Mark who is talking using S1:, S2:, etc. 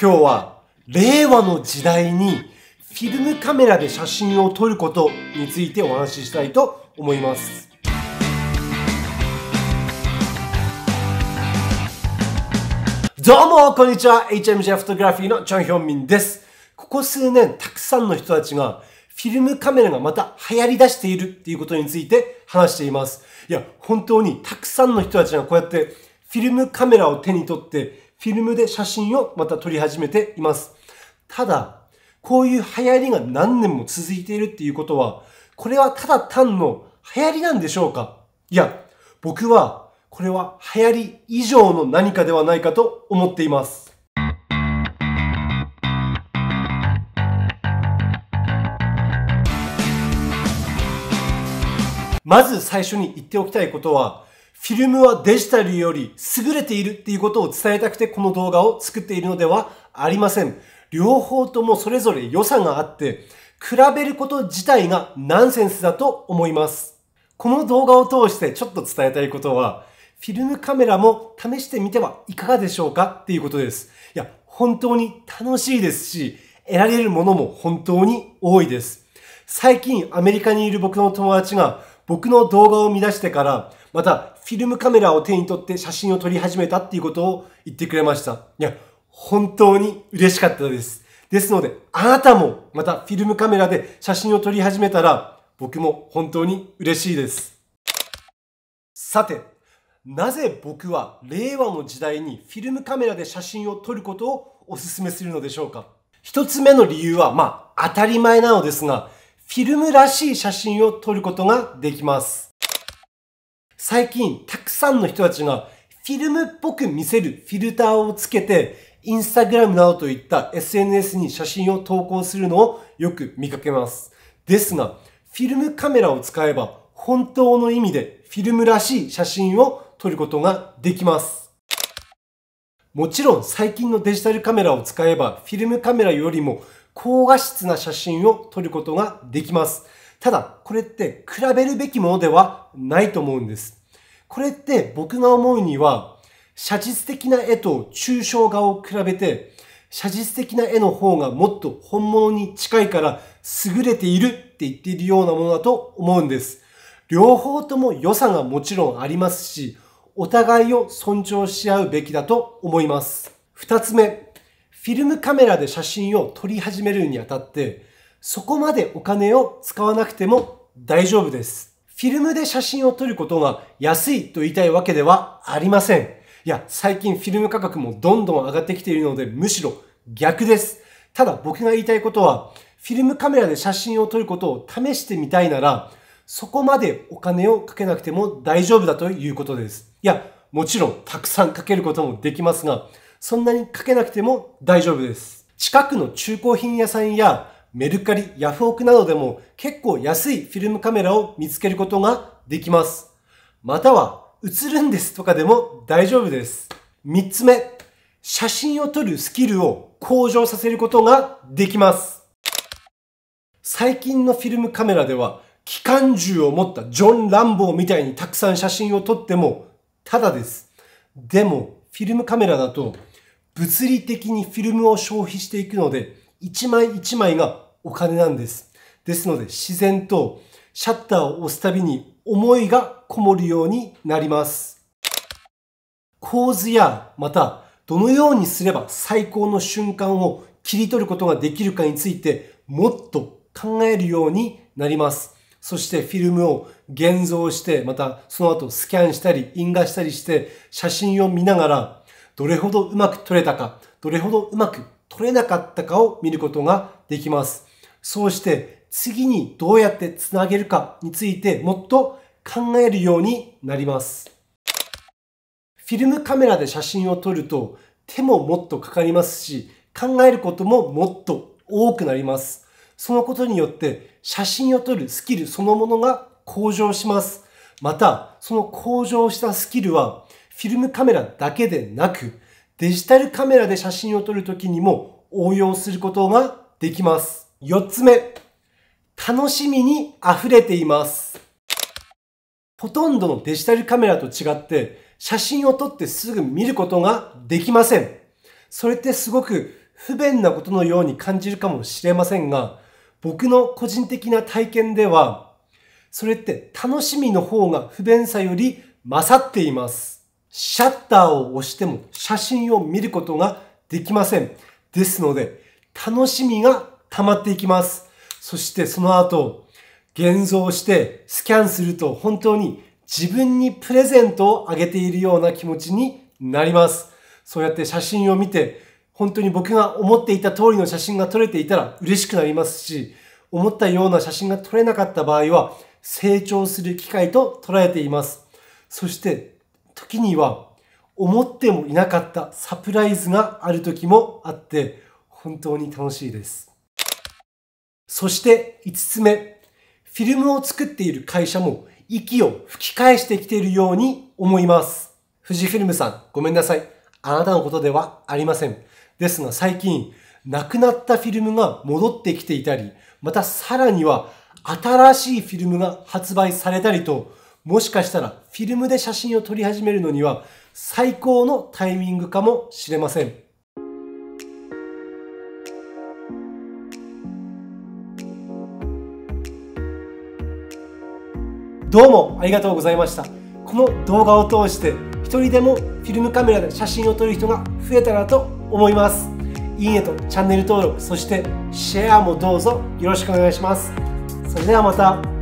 S1: 今日は令和の時代にフィルムカメラで写真を撮ることについてお話ししたいと思います。どうも、こんにちは。HMJ フォトグラフィーのチョンヒョンミンです。ここ数年、たくさんの人たちがフィルムカメラがまた流行り出しているっていうことについて話しています。いや、本当にたくさんの人たちがこうやってフィルムカメラを手に取ってフィルムで写真をまた撮り始めています。ただ、こういう流行りが何年も続いているっていうことは、これはただ単の流行りなんでしょうかいや、僕はこれは流行り以上の何かではないかと思っています。まず最初に言っておきたいことは、フィルムはデジタルより優れているっていうことを伝えたくてこの動画を作っているのではありません。両方ともそれぞれ良さがあって、比べること自体がナンセンスだと思います。この動画を通してちょっと伝えたいことは、フィルムカメラも試してみてはいかがでしょうかっていうことです。いや、本当に楽しいですし、得られるものも本当に多いです。最近アメリカにいる僕の友達が僕の動画を見出してから、またフィルムカメラを手に取って写真を撮り始めたっていうことを言ってくれました。いや、本当に嬉しかったです。ですので、あなたもまたフィルムカメラで写真を撮り始めたら、僕も本当に嬉しいです。さて、なぜ僕は令和の時代にフィルムカメラで写真を撮ることをお勧めするのでしょうか一つ目の理由は、まあ、当たり前なのですが、フィルムらしい写真を撮ることができます。最近、たくさんの人たちがフィルムっぽく見せるフィルターをつけて、インスタグラムなどといった SNS に写真を投稿するのをよく見かけます。ですが、フィルムカメラを使えば本当の意味でフィルムらしい写真を撮ることができます。もちろん最近のデジタルカメラを使えばフィルムカメラよりも高画質な写真を撮ることができます。ただ、これって比べるべきものではないと思うんです。これって僕が思うには、写実的な絵と抽象画を比べて、写実的な絵の方がもっと本物に近いから優れているって言っているようなものだと思うんです。両方とも良さがもちろんありますし、お互いを尊重し合うべきだと思います。二つ目、フィルムカメラで写真を撮り始めるにあたって、そこまでお金を使わなくても大丈夫です。フィルムで写真を撮ることが安いと言いたいわけではありません。いや、最近フィルム価格もどんどん上がってきているので、むしろ逆です。ただ僕が言いたいことは、フィルムカメラで写真を撮ることを試してみたいなら、そこまでお金をかけなくても大丈夫だということです。いや、もちろんたくさんかけることもできますが、そんなにかけなくても大丈夫です。近くの中古品屋さんやメルカリ、ヤフオクなどでも結構安いフィルムカメラを見つけることができます。または映るんですとかでも大丈夫です。3つ目、写真を撮るスキルを向上させることができます。最近のフィルムカメラでは機関銃を持ったジョン・ランボーみたいにたくさん写真を撮ってもただです。でも、フィルムカメラだと物理的にフィルムを消費していくので、一枚一枚がお金なんです。ですので、自然とシャッターを押すたびに思いがこもるようになります。構図や、また、どのようにすれば最高の瞬間を切り取ることができるかについて、もっと考えるようになります。そしてフィルムを現像して、またその後スキャンしたり、印画したりして、写真を見ながらどれほどうまく取れたか、どれほどうまく取れなかったかを見ることができます。そうして次にどうやってつなげるかについてもっと考えるようになります。フィルムカメラで写真を撮ると手ももっとかかりますし、考えることももっと多くなります。そのことによって写真を撮るスキルそのものが向上します。また、その向上したスキルはフィルムカメラだけでなく、デジタルカメラで写真を撮るときにも応用することができます。4つ目、楽しみに溢れています。ほとんどのデジタルカメラと違って、写真を撮ってすぐ見ることができません。それってすごく不便なことのように感じるかもしれませんが、僕の個人的な体験では、それって楽しみの方が不便さより勝っています。シャッターを押しても写真を見ることができません。ですので、楽しみが溜まっていきます。そしてその後、現像してスキャンすると本当に自分にプレゼントをあげているような気持ちになります。そうやって写真を見て、本当に僕が思っていた通りの写真が撮れていたら嬉しくなりますし、思ったような写真が撮れなかった場合は成長する機会と捉えています。そして時には思ってもいなかったサプライズがある時もあって本当に楽しいです。そして5つ目、フィルムを作っている会社も息を吹き返してきているように思います。富士フィルムさん、ごめんなさい。あなたのことではありません。ですが最近、なくなったフィルムが戻ってきていたり、またさらには新しいフィルムが発売されたりと、もしかしたらフィルムで写真を撮り始めるのには最高のタイミングかもしれません。どうもありがとうございました。この動画を通して一人でもフィルムカメラで写真を撮る人が増えたらと思います。いいねとチャンネル登録、そしてシェアもどうぞよろしくお願いします。それではまた。